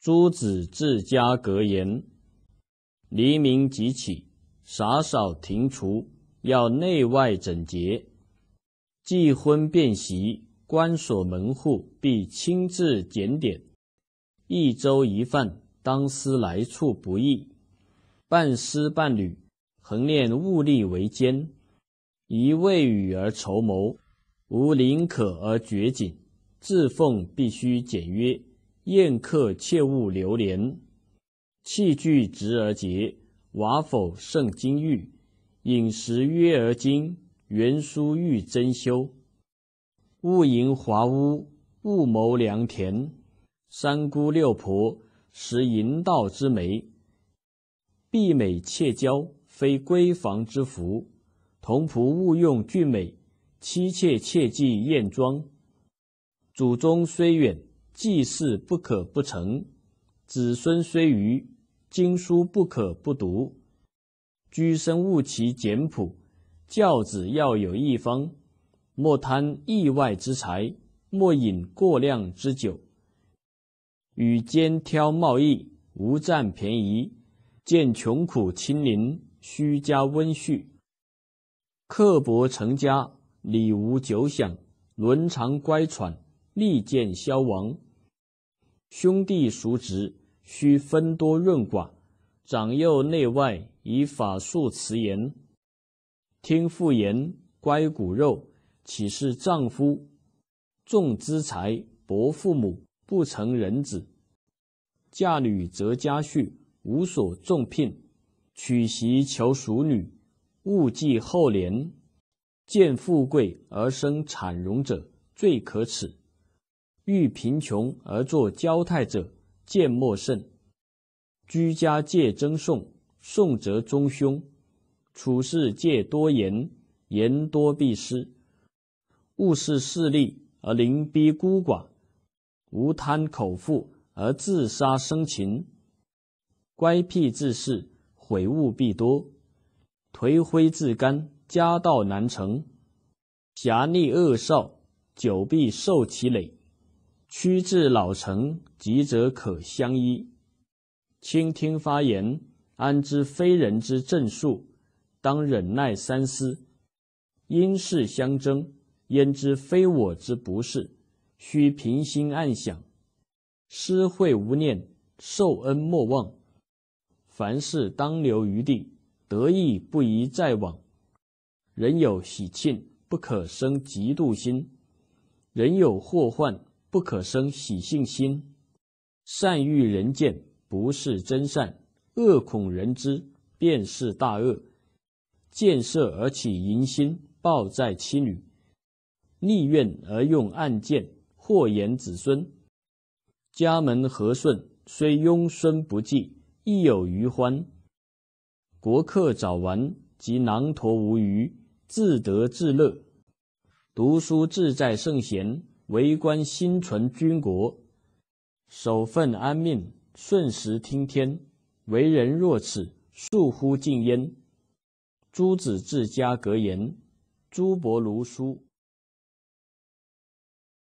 诸子治家格言：黎明即起，洒扫庭除，要内外整洁；祭婚变席，关锁门户，必亲自检点。一粥一饭，当思来处不易；半丝半缕，恒念物力维艰。宜未雨而绸缪，无林可而掘井。自奉必须简约。宴客切勿流连，器具直而洁，瓦否胜金玉；饮食约而精，园蔬愈珍馐。勿营华屋，勿谋良田。三姑六婆，食淫道之媒；婢美妾娇，非闺房之福。童仆勿用俊美，妻妾切忌艳妆。祖宗虽远，济世不可不成，子孙虽愚，经书不可不读。居生务其简朴，教子要有一方。莫贪意外之财，莫饮过量之酒。与肩挑贸易，无占便宜；见穷苦亲邻，须加温恤。刻薄成家，礼无久享；伦常乖舛，利见消亡。兄弟叔侄需分多润寡，长幼内外以法术辞严。听妇言乖骨肉，岂是丈夫？重资财薄父母，不成人子。嫁女择家婿，无所重聘；娶媳求淑女，勿计后年。见富贵而生产荣者，最可耻。遇贫穷而作交态者，见莫甚；居家戒争讼，讼则终凶；处世戒多言，言多必失；勿视势利而临逼孤寡，无贪口腹而自杀生擒。乖僻自恃，悔悟必多；颓灰自甘，家道难成；侠逆恶少，久必受其累。屈至老成，急则可相依；倾听发言，安知非人之正数？当忍耐三思。因事相争，焉知非我之不是？须平心暗想，施惠无念，受恩莫忘。凡事当留余地，得意不宜再往。人有喜庆，不可生嫉妒心；人有祸患。不可生喜信心，善欲人见不是真善，恶恐人知便是大恶。见色而起淫心，暴在妻女；逆愿而用暗箭，祸延子孙。家门和顺，虽庸孙不济，亦有余欢；国客早亡，即囊橐无余，自得自乐。读书志在圣贤。为官心存君国，守份安命，顺时听天。为人若此，庶乎敬焉。朱子治家格言：朱伯如书。